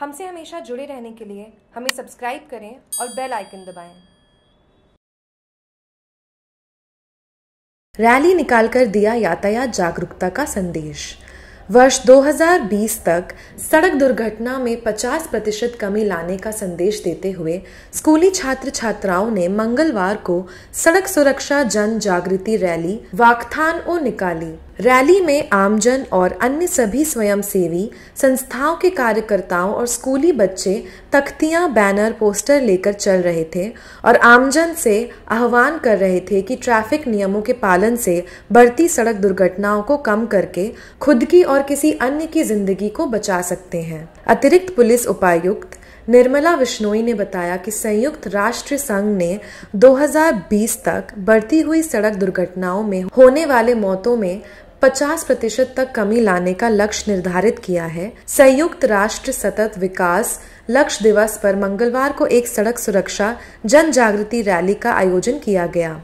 हमसे हमेशा जुड़े रहने के लिए हमें सब्सक्राइब करें और बेल आइकन दबाएं। रैली निकालकर दिया यातायात जागरूकता का संदेश वर्ष 2020 तक सड़क दुर्घटना में 50 प्रतिशत कमी लाने का संदेश देते हुए स्कूली छात्र छात्राओं ने मंगलवार को सड़क सुरक्षा जन जागृति रैली वाकथान ओ निकाली रैली में आमजन और अन्य सभी स्वयंसेवी संस्थाओं के कार्यकर्ताओं और स्कूली बच्चे तख्तियां बैनर पोस्टर लेकर चल रहे थे और आमजन से आह्वान कर रहे थे कि ट्रैफिक नियमों के पालन से बढ़ती सड़क दुर्घटनाओं को कम करके खुद की और किसी अन्य की जिंदगी को बचा सकते हैं अतिरिक्त पुलिस उपायुक्त निर्मला विश्नोई ने बताया कि संयुक्त राष्ट्र संघ ने 2020 तक बढ़ती हुई सड़क दुर्घटनाओं में होने वाले मौतों में 50 प्रतिशत तक कमी लाने का लक्ष्य निर्धारित किया है संयुक्त राष्ट्र सतत विकास लक्ष्य दिवस पर मंगलवार को एक सड़क सुरक्षा जन जागृति रैली का आयोजन किया गया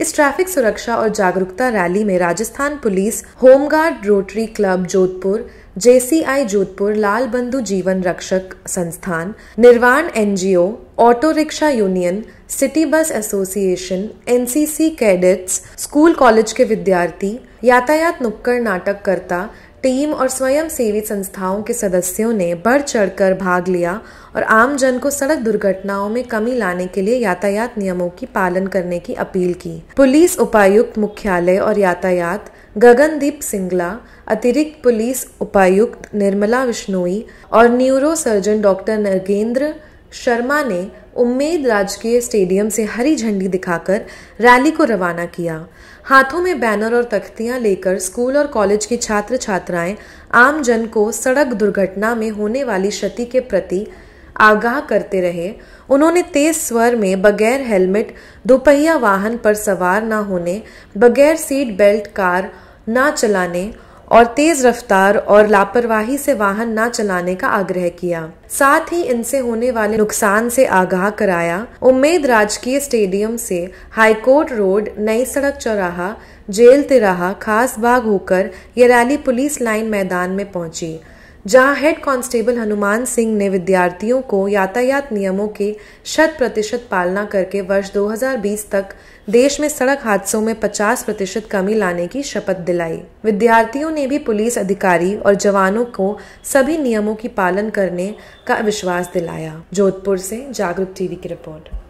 इस ट्रैफिक सुरक्षा और जागरूकता रैली में Rajasthan police home guard rotary club Jodhpur JCI Jodhpur Lal Bandhu Jeevan Rakshak Sansthan Nirvan NGO auto rickshaw union city bus association NCC cadets school college के विद्यार्थी यातायात नुक्कड़ नाटक करता टीम और स्वयं सेवी संस्थाओं के सदस्यों ने बढ़ चढ़कर भाग लिया और आम जन को सड़क दुर्घटनाओं में कमी लाने के लिए यातायात नियमों की पालन करने की अपील की पुलिस उपायुक्त मुख्यालय और यातायात गगनदीप सिंगला अतिरिक्त पुलिस उपायुक्त निर्मला विश्नोई और neuro surgeon doctor Nagendra Sharma ने उम्मेद राजकीय स्टेडियम से हरी झंडी दिखाकर रैली को रवाना किया हाथों में बैनर और तख्तियां लेकर स्कूल और कॉलेज की छात्र छात्राएं आम जन को सड़क दुर्घटना में होने वाली क्षति के प्रति आगाह करते रहे उन्होंने तेज स्वर में बगैर हेलमेट दोपहिया वाहन पर सवार न होने बगैर सीट बेल्ट कार ना चलाने और तेज रफ्तार और लापरवाही से वाहन ना चलाने का आग्रह किया साथ ही इनसे होने वाले नुकसान से आगाह कराया उम्मेद राजकीय स्टेडियम से हाईकोर्ट रोड नई सड़क चौराहा जेल तिराहा खास बाग होकर यह रैली पुलिस लाइन मैदान में पहुंची जहां हेड कांस्टेबल हनुमान सिंह ने विद्यार्थियों को यातायात नियमों के शत प्रतिशत पालना करके वर्ष 2020 तक देश में सड़क हादसों में 50 प्रतिशत कमी लाने की शपथ दिलाई विद्यार्थियों ने भी पुलिस अधिकारी और जवानों को सभी नियमों की पालन करने का विश्वास दिलाया जोधपुर से जागरूक टीवी की रिपोर्ट